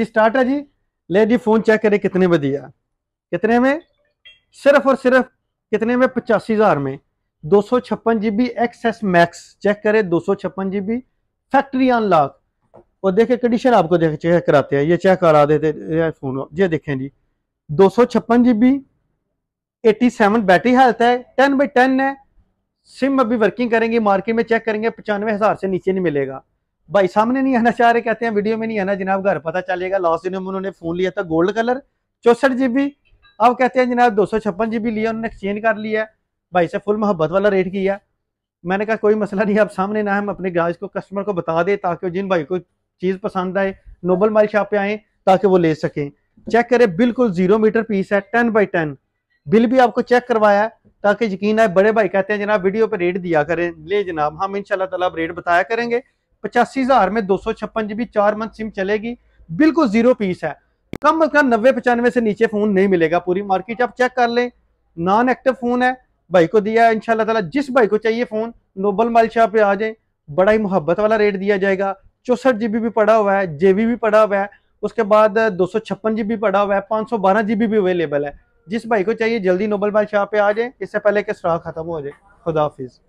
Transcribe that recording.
जी start है जी ले जी phone check करें कितने में दिया कितने में सिर्फ और सिर्फ कितने में पचासी हज़ार में दो सौ छप्पन G B XS max check करें दो सौ छप्पन जी बी फैक्ट्री अनलॉक और देखे कंडीशन आपको देख चेक कराते हैं ये चेक करा देते फोन ये देखें जी दो सौ छप्पन G B eighty seven battery हालत है टेन बाई टेन है सिम अभी वर्किंग करेंगे मार्केट में चेक करेंगे पचानवे हज़ार से नीचे नहीं मिलेगा भाई सामने नहीं आना चाह रहे कहते हैं वीडियो में नहीं आना जनाब घर पता चलेगा लास्ट दिन में उन्होंने फोन लिया था गोल्ड कलर चौसठ जीबी अब कहते हैं जनाब दो सौ छप्पन जीबी लिया उन्होंने एक्सचेंज कर लिया भाई से फुल मोहब्बत वाला रेट किया मैंने कहा कोई मसला नहीं आप सामने ना हम अपने ग्राहक को कस्टमर को बता दे ताकि जिन भाई को चीज़ पसंद आए नोबल माल शॉप पे आए ताकि वो ले सकें चेक करें बिल्कुल जीरो मीटर पीस है टेन बाई टेन बिल भी आपको चेक करवाया ताकि यकीन आए बड़े भाई कहते हैं जनाब वीडियो पर रेट दिया करें ले जनाब हम इन ताला रेट बताया करेंगे पचासी हजार में दो सौ छप्पन जीबी चार मंथ सिम चलेगी बिल्कुल जीरो पीस है कम अज कम नब्बे पचानवे से नीचे फोन नहीं मिलेगा पूरी मार्केट आप चेक कर लें नॉन एक्टिव फोन है भाई को दिया है इनशाला तला जिस भाई को चाहिए फोन नोबल माल शाह पे आ जाए बड़ा ही मोहब्बत वाला रेट दिया जाएगा चौसठ जीबी भी पड़ा हुआ है जेबी भी पड़ा हुआ है उसके बाद दो सौ छप्पन जीबी पड़ा हुआ है पाँच सौ बारह जीबी भी अवेलेबल है जिस भाई को चाहिए जल्दी नोबल माल शाह पे आ जाए इससे पहले कि स्टॉक खत्म हो जाए खुदाफिज़